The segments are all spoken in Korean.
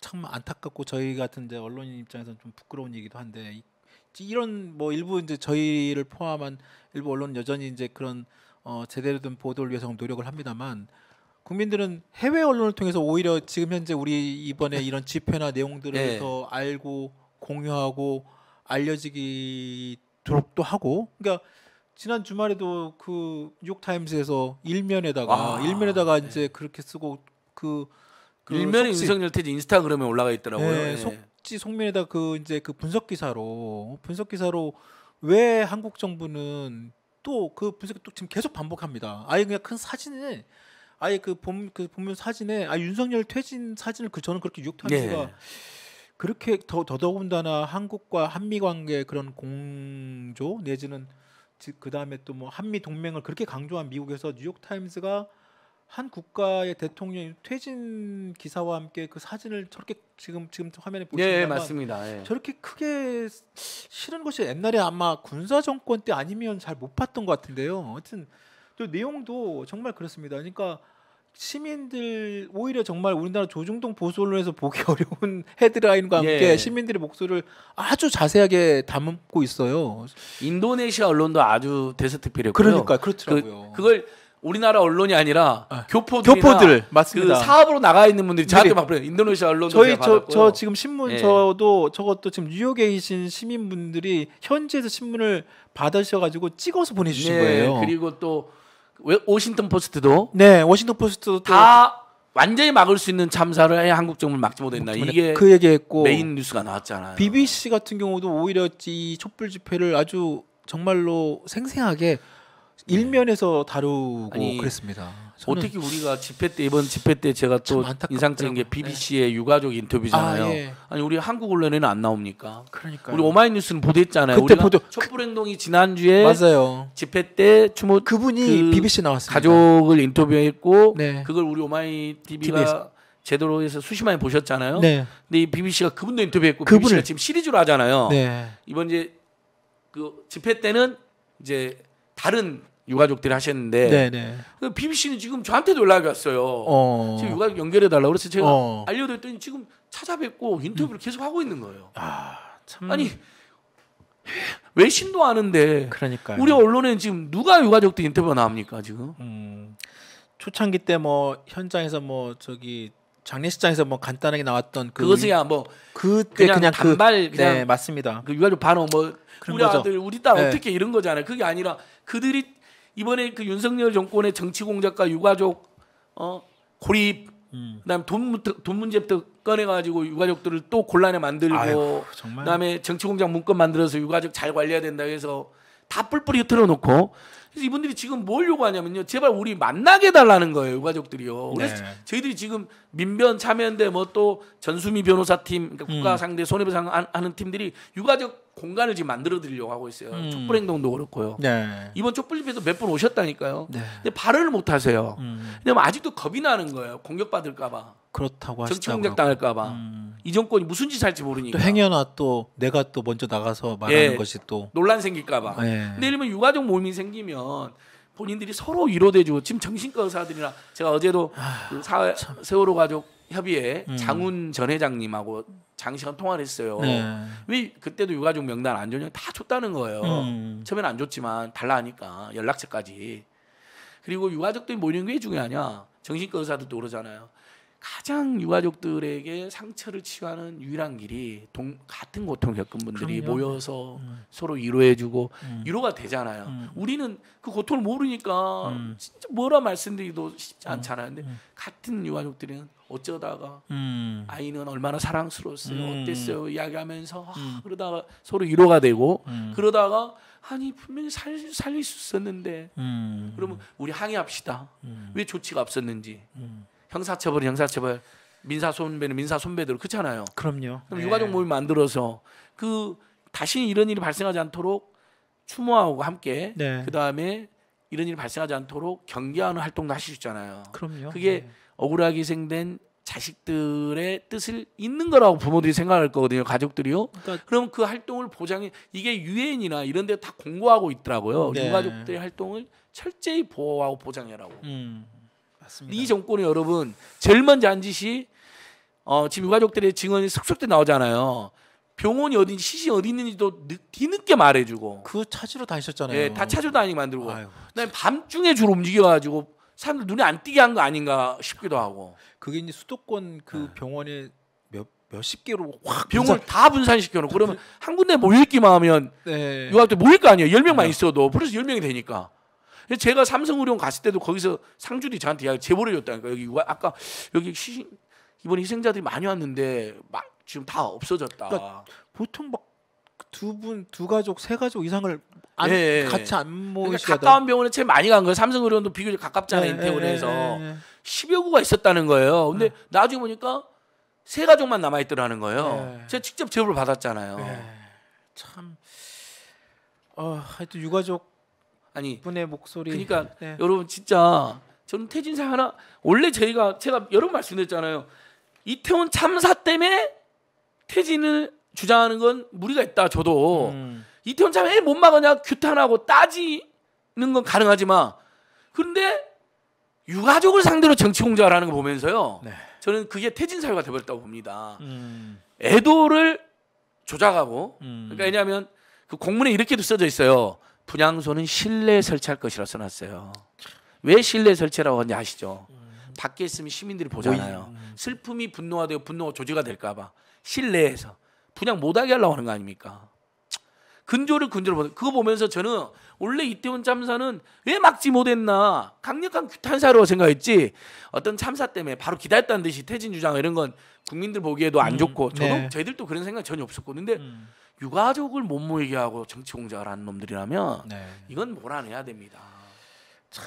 참 안타깝고 저희 같은 이제 언론인 입장에서는 좀 부끄러운 얘기도 한데 이런 뭐 일부 이제 저희를 포함한 일부 언론 여전히 이제 그런 어 제대로 된 보도를 위해서 노력을 합니다만 국민들은 해외 언론을 통해서 오히려 지금 현재 우리 이번에 이런 집회나 내용들을 네. 더 알고 공유하고 알려지기도록 도 하고 그러니까 지난 주말에도 그 뉴욕 타임스에서 일면에다가 아, 일면에다가 네. 이제 그렇게 쓰고 그그 일면에 윤석열 퇴진 인스타그램에 올라가 있더라고요. 네, 예. 속지 속면에다 그 이제 그 분석 기사로 분석 기사로 왜 한국 정부는 또 그 분석 이또 지금 계속 반복합니다. 아예 그냥 큰 사진에 아예 그보그 그 보면 그 사진에 아 윤석열 퇴진 사진을 그 저는 그렇게 유혹 타임스가 네. 그렇게 더 더더군다나 한국과 한미 관계 그런 공조 내지는 그 다음에 또 뭐 한미 동맹을 그렇게 강조한 미국에서 뉴욕 타임스가 한 국가의 대통령이 퇴진 기사와 함께 그 사진을 저렇게 지금 지금 화면에 예, 예, 보시면 네, 맞습니다. 예. 저렇게 크게 싫은 것이 옛날에 아마 군사 정권 때 아니면 잘 못 봤던 것 같은데요. 하여튼 저 내용도 정말 그렇습니다. 그러니까 시민들 오히려 정말 우리나라 조중동 보수 언론에서 보기 어려운 헤드라인과 함께 예. 시민들의 목소리를 아주 자세하게 담고 있어요. 인도네시아 언론도 아주 대서특필했고요. 그러니까 그렇더라고요. 그, 그걸 우리나라 언론이 아니라 네. 교포들 교포들 그 맞습니다. 그 사업으로 나가 있는 분들이 저한테 막 그래요. 인도네시아 언론 저희 저, 저, 지금 신문 예. 저도 저것도 지금 뉴욕에 계신 시민분들이 현지에서 신문을 받으셔가지고 찍어서 보내주신 예. 거예요. 그리고 또 워싱턴 포스트도 네 워싱턴 포스트도 다 완전히 막을 수 있는 참사를 한국 정부는 막지 못했나 뭐, 이게 그 얘기했고 메인 뉴스가 나왔잖아요. BBC 같은 경우도 오히려 이 촛불 집회를 아주 정말로 생생하게 네. 일면에서 다루고 아니, 그랬습니다. 어떻게 우리가 집회 때 이번 집회 때 제가 또 인상적인 게 BBC의 네. 유가족 인터뷰잖아요. 아, 예. 니 우리 한국 언론에는 안 나옵니까? 그러니까 우리 오마이뉴스는 보도했잖아요. 그때 보도 그 촛불 행동이 지난주에 맞아요. 집회 때 추모 그분이 그 BBC 나왔습니다. 가족을 인터뷰했고 네. 그걸 우리 오마이 TV가 TV에서. 제대로 해서 수십 만이 보셨잖아요. 네. 근데 이 BBC가 그분도 인터뷰했고 그분을 BBC가 지금 시리즈로 하잖아요. 네. 이번 이제 그 집회 때는 이제 다른 유가족들이 하셨는데 네네. BBC는 그 지금 저한테도 연락이 왔어요. 어. 지금 유가족 연결해 달라고 그래서 제가 어. 알려드렸더니 지금 찾아뵙고 인터뷰를 음. 계속 하고 있는 거예요. 아, 참. 아니 외신도 아는데 그러니까 우리 언론에 지금 누가 유가족들 인터뷰 가 나옵니까 지금? 음. 초창기 때 뭐 현장에서 뭐 저기 장례식장에서 뭐 간단하게 나왔던 그 그것이야 뭐 그때 그냥, 그냥 그 단발 네, 그, 그냥 네, 맞습니다. 그유가족 반응 뭐 우리 거죠. 아들 우리 딸 네. 어떻게 이런 거잖아요. 그게 아니라 그들이 이번에 그 윤석열 정권의 정치 공작과 유가족 어 고립 음. 그다음 돈돈 문제부터 꺼내가지고 유가족들을 또 곤란에 만들고 아이고, 그다음에 정치 공작 문건 만들어서 유가족 잘 관리해야 된다 그래서 다 뿔뿔이 틀어놓고 그래서 이분들이 지금 뭘 요구하냐면요. 제발 우리 만나게 해달라는 거예요. 유가족들이요. 그래서 네. 저희들이 지금 민변 참여연대 뭐 또 전수미 변호사팀 그러니까 음. 국가상대 손해배상하는 팀들이 유가족 공간을 지금 만들어 드리려고 하고 있어요. 음. 촛불 행동도 그렇고요. 네. 이번 촛불 집회도 몇 번 오셨다니까요. 네. 근데 발언을 못 하세요. 음. 근데 면 아직도 겁이 나는 거예요. 공격받을까 봐. 그렇다고 하시더라고요. 정치작 당할까봐 음. 이 정권이 무슨 짓 할지 모르니까 또 행여나 또 내가 또 먼저 나가서 말하는 예. 것이 또 논란 생길까봐. 예. 근데 이러면 유가족 모임이 생기면 본인들이 서로 위로돼주고 지금 정신과 의사들이나 제가 어제도 아, 그 세월호 가족 협의회 음. 장훈 전 회장님하고 장시간 통화를 했어요. 네. 왜 그때도 유가족 명단 안 줬냐 다 줬다는 거예요. 음. 처음엔 안 줬지만 달라니까 하 연락처까지. 그리고 유가족들이 모이는 게 중요하냐. 정신과 의사들도 그러잖아요. 가장 유가족들에게 상처를 치유하는 유일한 길이 동, 같은 고통을 겪은 분들이 그럼요. 모여서 음. 서로 위로해주고 음. 위로가 되잖아요. 음. 우리는 그 고통을 모르니까 음. 진짜 뭐라 말씀드리기도 쉽지 음. 않잖아요. 근데 음. 같은 유가족들은 어쩌다가 아이는 얼마나 사랑스러웠어요, 어땠어요 이야기하면서 아, 그러다가 서로 위로가 되고 그러다가 아니 분명히 살, 살릴 수 있었는데 그러면 우리 항의합시다. 왜 조치가 없었는지. 형사처벌 형사처벌 민사 손배는 민사 손배대로 그렇잖아요. 그럼요. 그럼 네. 유가족 모임 만들어서 그 다시 이런 일이 발생하지 않도록 추모하고 함께 네. 그 다음에 이런 일이 발생하지 않도록 경계하는 활동도 하실 수 있잖아요. 그럼요. 그게 네. 억울하게 희생된 자식들의 뜻을 있는 거라고 부모들이 생각할 거거든요. 가족들이요. 그러니까, 그럼 그 활동을 보장해 이게 유엔이나 이런 데 다 공고하고 있더라고요. 네. 유가족들의 활동을 철저히 보호하고 보장해라고. 음. 맞습니다. 이 정권이 여러분 제일 먼저 한 짓이 어, 지금 유가족들의 증언이 속속대 나오잖아요. 병원이 어딘지 시신 어디 있는지도 늦, 뒤늦게 말해주고 그 찾으러 다니셨잖아요. 예, 다 찾으러 다니게 만들고 그다음에 밤중에 주로 움직여가지고 사람들 눈에 안 띄게 한 거 아닌가 싶기도 하고 그게 이제 수도권 그 네. 병원에 몇 몇십 개로 확 병원을 분산... 다 분산시켜 놓고 그러면 한 군데 모일기만 하면 네. 요한테 모일 거 아니에요. 열명만 네. 있어도 그래서 열명이 되니까 제가 삼성의료원 갔을 때도 거기서 상주리 저한테 야 제보를 줬다니까 여기 아까 여기 시, 신이번 희생자들이 많이 왔는데 막 지금 다 없어졌다. 그러니까 보통 막 두분두 두 가족 세 가족 이상을 안, 예, 예, 예. 같이 안 그러니까 모이시다. 그까 가까운 병원에 제일 많이 간 거예요. 삼성의료원도 비교적 가깝잖아요. 예, 인태원에서 예, 10여 예, 구가 있었다는 거예요. 근데 나중에 보니까 세 가족만 남아 있더라는 거예요. 제가 직접 제보를 받았잖아요. 참 어, 하여튼 유가족 아니 분의 목소리. 그러니까 네. 여러분 진짜 저는 태진사 하나 원래 저희가 제가 여러 번 말씀드렸잖아요. 이태원 참사 때문에 태진을 주장하는 건 무리가 있다. 저도 음. 이태원 참사 못 막으냐 규탄하고 따지는 건 가능하지만 그런데 유가족을 상대로 정치 공작을 하는 거 보면서요. 네. 저는 그게 태진 사유가 되버렸다고 봅니다. 음. 애도를 조작하고 음. 그러니까 왜냐하면 그 공문에 이렇게도 써져 있어요. 분양소는 실내에 설치할 것이라 써놨어요. 왜 실내 설치라고 하는지 아시죠? 음. 밖에 있으면 시민들이 보잖아요. 음. 슬픔이 분노가 되고 분노가 조제가 될까봐 실내에서 분양 못하게 하려고 하는 거 아닙니까? 근조를 근조를 보는 그거 보면서 저는 원래 이태원 참사는 왜 막지 못했나 강력한 규탄사로 생각했지 어떤 참사 때문에 바로 기다렸다는 듯이 퇴진 주장 이런 건 국민들 보기에도 안 음. 좋고 네. 저도 네. 저희들도 그런 생각 전혀 없었고 근데 음. 유가족을 못 모이게 하고 정치 공작을 하는 놈들이라면 네. 이건 몰아내야 됩니다. 참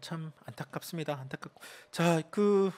참 안타깝습니다. 안타깝고 자 그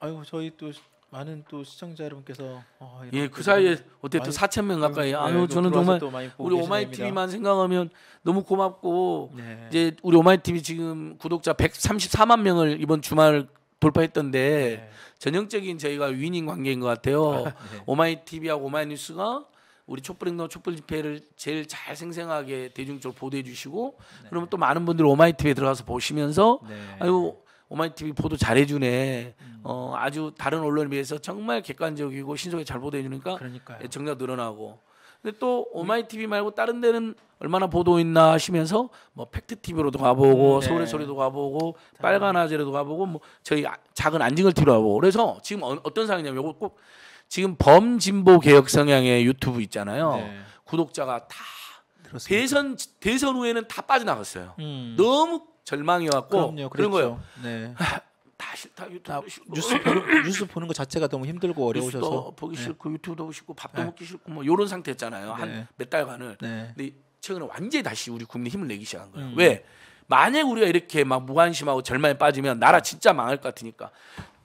아이고 저희 또 많은 또 시청자 여러분께서 어, 예그 사이에 어쨌또사천명 가까이 예, 아유 저는 정말 우리 오마이 TV만 생각하면 너무 고맙고 네. 이제 우리 오마이 TV 지금 구독자 134만 명을 이번 주말 돌파했던데 네. 전형적인 저희가 위닝 관계인 것 같아요. 아, 네. 오마이 TV하고 오마이 뉴스가 우리 촛불행동 촛불 집회를 제일 잘 생생하게 대중적으로 보도해 주시고 네. 그러면 또 많은 분들이 오마이 TV에 들어가서 보시면서 네. 아유 오마이TV 보도 잘해주네. 음. 어, 아주 다른 언론에 비해서 정말 객관적이고 신속하게 잘 보도해주니까 예, 정작 늘어나고. 근데 또 오마이TV 말고 다른 데는 얼마나 보도 있나 하시면서 뭐 팩트TV로도 가보고 음, 네. 서울의 소리도 가보고 빨간 아재로도 가보고 뭐 저희 아, 작은 안징을 TV로 가보고 그래서 지금 어, 떤 상황이냐면 요거 꼭 지금 범진보 개혁 성향의 유튜브 있잖아요. 네. 구독자가 다 대선 대선 후에는 다 빠져나갔어요. 음. 너무 절망이왔고 그럼요, 그런 거예요. 네. 다다 유튜브 뉴스, 보는, 뉴스 보는 것 자체가 너무 힘들고 어려우셔서 보기 네. 싫고 네. 유튜브도 보고 싶고 밥도 네. 먹기 싫고 뭐 이런 상태였잖아요 네. 한몇 달간을 네. 근데 최근에 완전히 다시 우리 국민이 힘을 내기 시작한 거예요 음. 왜 만약 우리가 이렇게 막 무관심하고 절망에 빠지면 나라 네. 진짜 망할 것 같으니까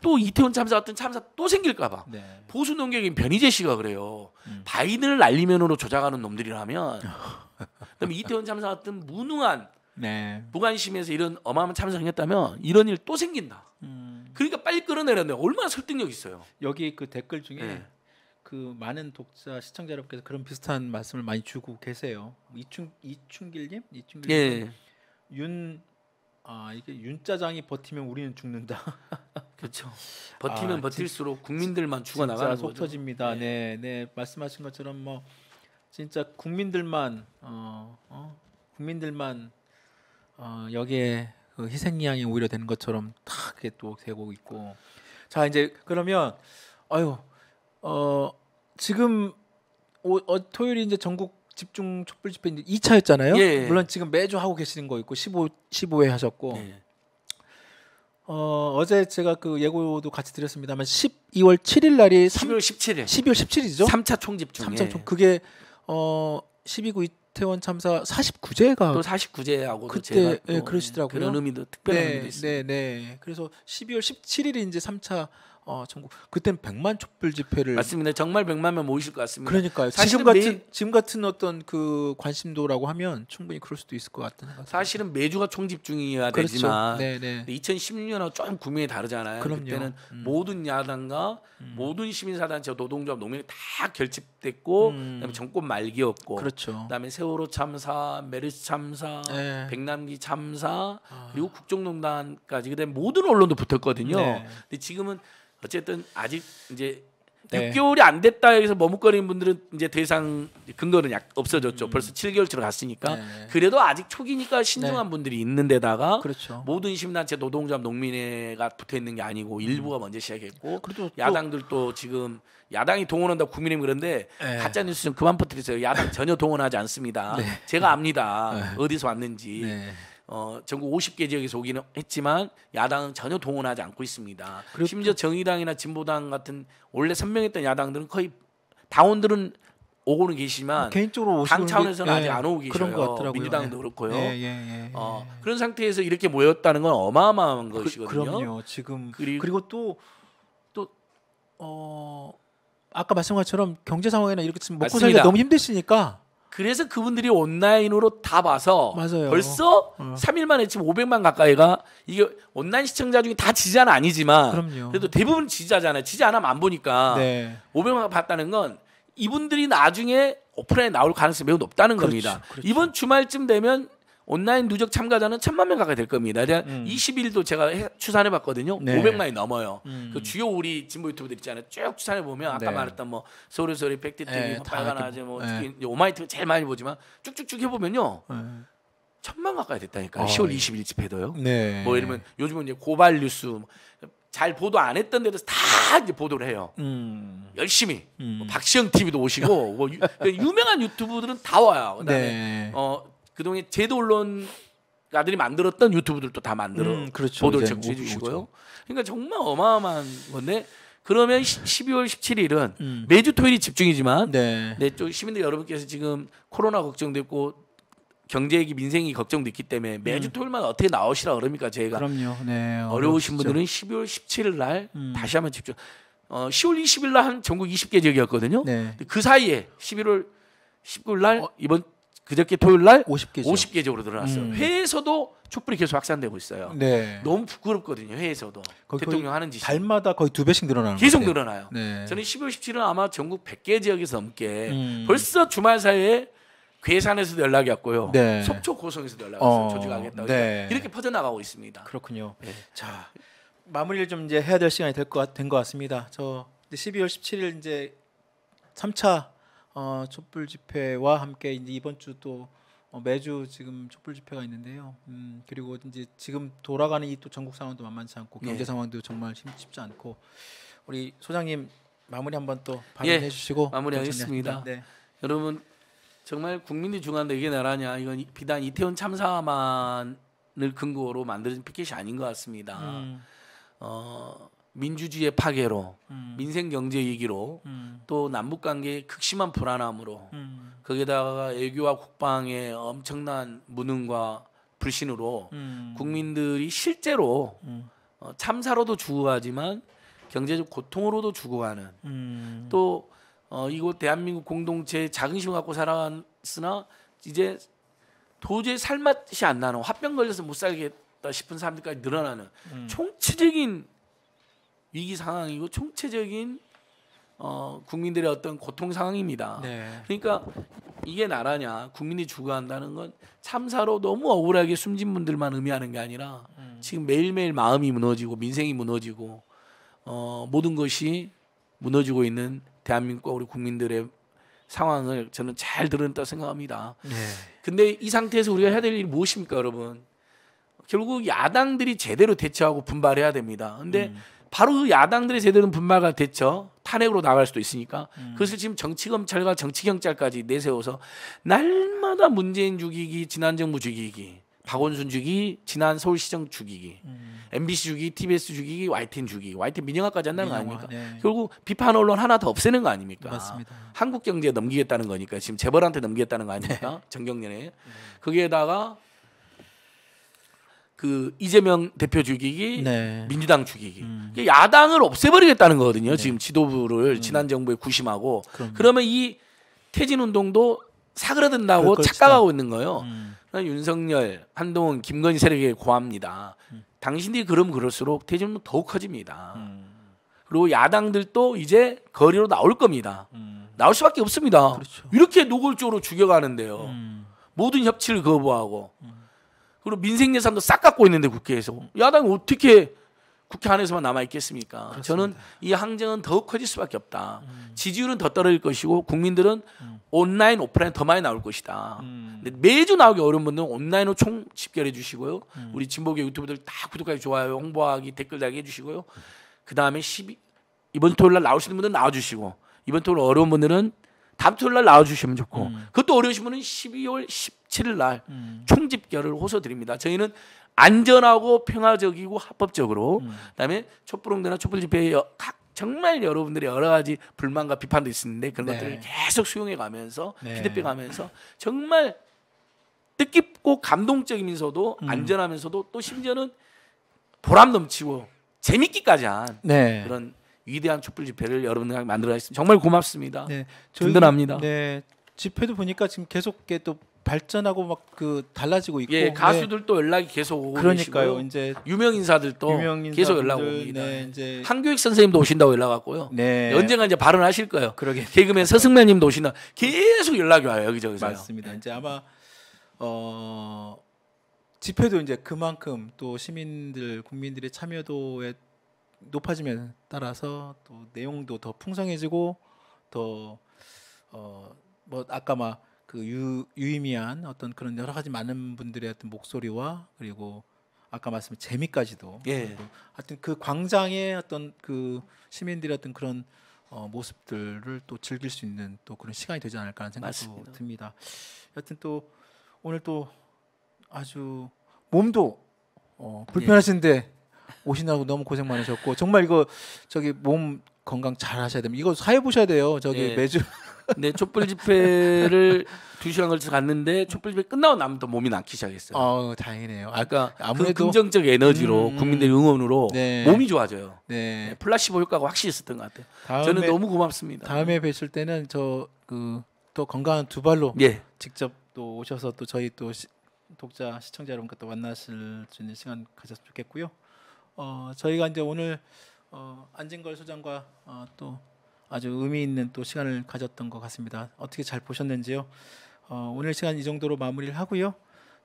또 이태원 참사 같은 참사 또 생길까 봐 보수 농객인 변희재 씨가 그래요 음. 바이든을 날리면으로 조작하는 놈들이라면 그다음에 이태원 참사 같은 무능한 네. 무관심에서 이런 어마어마한 참사 생겼다면 이런 일 또 생긴다. 음. 그러니까 빨리 끌어내려내 얼마나 설득력 있어요. 여기 그 댓글 중에 네. 그 많은 독자 시청자 여러분께서 그런 비슷한 말씀을 많이 주고 계세요. 이충 이충길님, 이충길 예. 윤 아, 이게 윤짜장이 버티면 우리는 죽는다. 그렇죠. 버티면 아, 버틸수록 국민들만 죽어 나가는 속 거죠. 터집니다. 네. 예. 네, 네. 말씀하신 것처럼 뭐 진짜 국민들만 어, 어 국민들만 어, 여기에 그 희생양이 오히려 되는 것처럼 탁게또 되고 있고 자 이제 그러면 아유 어 지금 오, 어, 토요일이 이제 전국 집중 촛불 집회 이제 2차였잖아요. 예, 예. 물론 지금 매주 하고 계시는 거 있고 15 15회 하셨고 예, 예. 어, 어제 제가 그 예고도 같이 드렸습니다만 12월 7일 날이 3, 12월 17일 12월 17일이죠. 3차 총집중. 3차 총 그게 어 12구 이태원 참사 49제가 또 49제하고 그때 예, 그러시더라고요. 그런 의미도 네, 특별한 네, 의미도 있어요. 네, 네. 그래서 12월 17일이 이제 3차 어, 전국 그땐 100만 촛불 집회를 맞습니다. 정말 100만 명 모이실 것 같습니다. 그러니까요. 지금 같은 지금 같은 어떤 그 관심도라고 하면 충분히 그럴 수도 있을 것 같은 것 사실은 매주가 총집중이어야 그렇죠. 되지만 네네. 2016년하고 조금 국민이 다르잖아요. 그럼요. 그때는 음. 모든 야당과 음. 모든 시민사단체 노동조합 농민이 다 결집됐고 음. 그다음에 정권 말기였고 그렇죠. 그다음에 세월호 참사, 메르스 참사, 네. 백남기 참사 아. 그리고 국정농단까지 그다음에 모든 언론도 붙었거든요. 네. 근데 지금은 어쨌든 아직 이제 네. 6개월이 안 됐다 여기서 머뭇거리는 분들은 이제 대상 근거는 약 없어졌죠. 음. 벌써 7개월치로 갔으니까 네, 네. 그래도 아직 초기니까 신중한 네. 분들이 있는데다가 그렇죠. 모든 시민단체 노동자 농민회가 붙어 있는 게 아니고 일부가 음. 먼저 시작했고 그래도 야당들도 지금 야당이 동원한다 국민의힘 그런데 네. 가짜 뉴스 좀 그만 퍼뜨리세요. 야당 전혀 동원하지 않습니다. 네. 제가 압니다 네. 어디서 왔는지. 어, 전국 50개 지역에서 오기는 했지만 야당은 전혀 동원하지 않고 있습니다. 그렇죠. 심지어 정의당이나 진보당 같은 원래 선명했던 야당들은 거의 당원들은 오고는 계시지만 뭐 개인적으로 당 차원에서는 게, 아직 예, 안 오고 계셔요. 그런 민주당도 예. 그렇고요. 예, 예, 예, 어, 그런 상태에서 이렇게 모였다는 건 어마어마한 그, 것이거든요. 그럼요. 지금 그리고, 그리고 또 또 어. 아까 말씀한 것처럼 경제 상황이나 이렇게 지금 먹고 맞 살기 너무 힘드시니까 그래서 그분들이 온라인으로 다 봐서 맞아요. 벌써 어. 3일 만에 지금 500만 가까이가 이게 온라인 시청자 중에 다 지자는 아니지만 그럼요. 그래도 대부분 지자잖아요. 지자 안 하면 안 보니까 네. 500만 봤다는 건 이분들이 나중에 오프라인 에 나올 가능성이 매우 높다는 그렇죠, 겁니다. 그렇죠. 이번 주말쯤 되면 온라인 누적 참가자는 천만 명 가까이 될 겁니다. 제가 음. 20일도 제가 해, 추산해 봤거든요. 네. 500만이 넘어요. 음. 그 주요 우리 진보 유튜브들 있잖아요. 쭉 추산해 보면 아까 네. 말했던 뭐 소리 소리 백디티비 빨간아재, 뭐특 오마이TV 제일 많이 보지만 쭉쭉쭉 해보면요. 네. 천만 가까이 됐다니까. 요 어, 아, 10월 20일 예. 집회도요. 네. 뭐 이러면 요즘은 이제 고발 뉴스 뭐 잘 보도 안 했던 데도 다 이제 보도를 해요. 음. 열심히 음. 뭐 박시영 TV도 오시고 뭐 유, 그 명한 유튜브들은 다 와요. 그다음에 네. 어 그동안 제도 언론 아들이 만들었던 유튜브들도 다 만들어 음, 그렇죠. 보도를 제공해 주시고요. 그러니까 정말 어마어마한 건데 그러면 12월 17일은 음. 매주 토요일이 집중이지만 네. 네, 또 시민들 여러분께서 지금 코로나 걱정도 있고 경제 얘기 민생이 걱정도 있기 때문에 매주 음. 토요일마 어떻게 나오시라 그럽니까 제가 그럼요. 네, 어려우신 분들은 12월 17일 날 음. 다시 한번 집중 어, 10월 20일 날 한 전국 20개 지역이었거든요. 네. 그 사이에 11월 19일 날 어, 이번 그저께 토요일 날 50개조. 50개조로 늘어났어요. 음. 회에서도 촛불이 계속 확산되고 있어요. 네. 너무 부끄럽거든요. 회에서도 대통령 하는 짓이 달마다 거의 두 배씩 늘어나는 계속 같아요. 늘어나요. 네. 저는 12월 17일은 아마 전국 100개 지역에서 넘게 음. 벌써 주말 사이에 괴산에서도 연락이 왔고요. 네. 속초 고성에서도 연락이 왔어요. 어, 조직하겠다 네. 이렇게 퍼져나가고 있습니다. 그렇군요. 네. 자 마무리를 좀 이제 해야 될 시간이 될것 된것 같습니다. 저 12월 17일 이제 3차 어, 촛불 집회와 함께 이제 이번 주또 어, 매주 지금 촛불 집회가 있는데요. 음, 그리고 이제 지금 돌아가는 이 또 전국 상황도 만만치 않고 경제 네. 상황도 정말 쉽지 않고 우리 소장님 마무리 한번 또 예, 발언해 예, 주시고 마무리하겠습니다. 네. 여러분 정말 국민이 중요한데 이게 나라냐 이건 비단 이태원 참사만을 근거로 만들어진 피켓이 아닌 것 같습니다. 음. 어, 민주주의의 파괴로 음. 민생 경제 위기로 음. 또 남북 관계의 극심한 불안함으로 음. 거기다가 외교와 국방의 엄청난 무능과 불신으로 음. 국민들이 실제로 음. 어, 참사로도 죽어가지만 경제적 고통으로도 죽어가는 음. 또 어, 이곳 대한민국 공동체의 자긍심 갖고 살아왔으나 이제 도저히 살맛이 안 나는 화병 걸려서 못 살겠다 싶은 사람들까지 늘어나는 총체적인 위기 상황이고 총체적인 어, 국민들의 어떤 고통 상황입니다. 네. 그러니까 이게 나라냐 국민이 주거한다는 건 참사로 너무 억울하게 숨진 분들만 의미하는 게 아니라 음. 지금 매일매일 마음이 무너지고 민생이 무너지고 어, 모든 것이 무너지고 있는 대한민국과 우리 국민들의 상황을 저는 잘 들었다 생각합니다. 네. 근데 이 상태에서 우리가 해야 될 일이 무엇입니까, 여러분? 결국 야당들이 제대로 대처하고 분발해야 됩니다. 근데 음. 바로 그 야당들의 제대로 분말가 대처 탄핵으로 나갈 수도 있으니까 음. 그것을 지금 정치검찰과 정치경찰까지 내세워서 날마다 문재인 죽이기 지난 정부 죽이기 박원순 죽이기 지난 서울시정 죽이기 음. MBC 죽이기 TBS 죽이기 YTN 죽이기 YTN 민영화까지 한다는 민영화, 거 아닙니까 네. 결국 비판 언론 하나 더 없애는 거 아닙니까 맞습니다. 한국 경제에 넘기겠다는 거니까 지금 재벌한테 넘기겠다는 거 아닙니까 네. 정경련에 네. 거기에다가 그 이재명 대표 죽이기, 네. 민주당 죽이기. 음. 야당을 없애버리겠다는 거거든요. 네. 지금 지도부를 음. 지난 정부에 구심하고 그럼요. 그러면 이 퇴진 운동도 사그라든다고 그렇죠. 착각하고 있는 거예요. 음. 그러니까 윤석열, 한동훈, 김건희 세력에 고합니다. 음. 당신들이 그럼 그럴수록 퇴진 운동 더욱 커집니다. 음. 그리고 야당들도 이제 거리로 나올 겁니다. 음. 나올 수밖에 없습니다. 그렇죠. 이렇게 노골적으로 죽여가는데요. 모든 협치를 거부하고. 그리고 민생 예산도 싹 갖고 있는데 국회에서 야당이 어떻게 국회 안에서만 남아 있겠습니까? 그렇습니다. 저는 이 항쟁은 더 커질 수밖에 없다. 음. 지지율은 더 떨어질 것이고 국민들은 음. 온라인 오프라인 더 많이 나올 것이다. 음. 근데 매주 나오기 어려운 분들은 온라인으로 총 집결해 주시고요. 음. 우리 진보계 유튜브들 다 구독하기 좋아요, 홍보하기 댓글 달기 해주시고요. 그 다음에 12 이번 토요일 날 나오시는 분들 나와주시고 이번 토요일 어려운 분들은 다음 토요일 날 나와주시면 좋고 음. 그것도 어려우신 분은 12월 17일 날 음. 총집결을 호소드립니다. 저희는 안전하고 평화적이고 합법적으로 음. 그다음에 촛불운동나 촛불집회에 정말 여러분들이 여러 가지 불만과 비판도 있었는데 그런 네. 것들을 계속 수용해 가면서 네. 피드백 하면서 정말 뜻깊고 감동적이면서도 음. 안전하면서도 또 심지어는 보람 넘치고 재밌기까지 한 네. 그런 위대한 촛불 집회를 여러분들 만들어냈습니다. 정말 고맙습니다. 네, 저희, 든든합니다. 네, 집회도 보니까 지금 계속 또 발전하고 막 그 달라지고 있고 예, 네. 가수들도 네. 연락이 계속 오고 그러니까요. 계시고요. 이제 유명 인사들도 계속 연락 옵니다. 네, 이제 한교익 선생님도 오신다고 연락 왔고요. 네. 언젠가 이제 발언하실 거예요. 그러게. 개그맨 서승만님도 오신다. 계속 연락이 와요 여기저기서. 맞습니다. 이제 아마 어 집회도 이제 그만큼 또 시민들 국민들의 참여도에 높아지면 따라서 또 내용도 더 풍성해지고 더어뭐 아까 막그 유의미한 어떤 그런 여러 가지 많은 분들의 어떤 목소리와 그리고 아까 말씀한 재미까지도 예. 하여튼 그 광장의 어떤 그 시민들의 어떤 그런 어, 모습들을 또 즐길 수 있는 또 그런 시간이 되지 않을까 하는 생각도 맞습니다. 듭니다. 여튼 또 오늘 또 아주 몸도 어, 불편하신데 예. 오시느라고 너무 고생 많으셨고 정말 이거 저기 몸 건강 잘 하셔야 됩니다. 이거 사회 보셔야 돼요. 저기 네. 매주 네 촛불 집회를 두 시간 걸쳐 갔는데 촛불 집회 끝나고 나면 또 몸이 낫기 시작했어요. 아, 어 다행이네요. 아까 그러니까 그 아무래도 그 긍정적 에너지로 음... 국민들 의 응원으로 네. 몸이 좋아져요. 네. 네. 플라시보 효과가 확실히 있었던 것 같아요. 다음에, 저는 너무 고맙습니다. 다음에 뵀을 때는 저 그 또 건강한 두 발로 예. 직접 또 오셔서 또 저희 또 시, 독자 시청자 여러분과 또만났을수 있는 시간 가졌으면 좋겠고요. 어, 저희가 이제 오늘 어, 안진걸 소장과 어, 또 아주 의미 있는 또 시간을 가졌던 것 같습니다. 어떻게 잘 보셨는지요? 어, 오늘 시간 이 정도로 마무리를 하고요.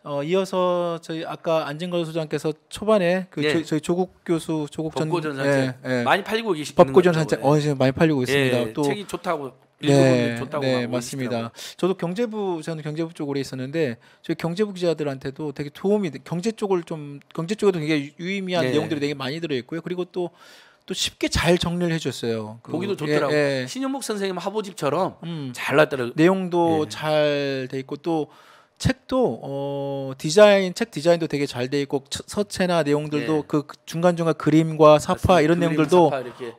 어, 이어서 저희 아까 안진걸 소장께서 초반에 그 예. 저, 저희 조국 교수 조국 법고전 전 산책 예, 예. 많이 팔리고 계시는 법고전 산책 어 지금 많이 팔리고 있습니다. 예, 예. 또 책이 좋다고 네, 예, 좋다고 네, 맞습니다. 있더라고 저도 경제부 저는 경제부 쪽으로 있었는데 저희 경제부 기자들한테도 되게 도움이 경제 쪽을 좀 경제 쪽에도 굉장히 유의미한 네. 내용들이 되게 많이 들어 있고요. 그리고 또 또 쉽게 잘 정리를 해줬어요. 그, 보기도 좋더라고요. 예, 예. 신현복 선생님 하보집처럼 음, 잘 났더라고요. 내용도 예. 잘돼 있고 또 책도 어, 디자인 책 디자인도 되게 잘 돼 있고 서체나 내용들도 네. 그 중간 중간 그림과 사파 이런 그림, 내용들도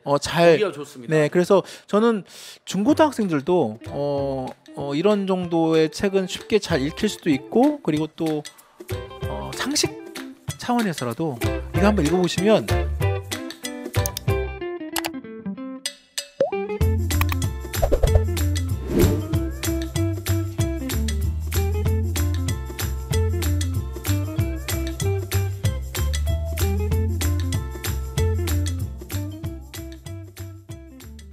어잘네 그래서 저는 중고등학생들도 어, 어, 이런 정도의 책은 쉽게 잘 읽힐 수도 있고 그리고 또 어, 상식 차원에서라도 이거 한번 읽어보시면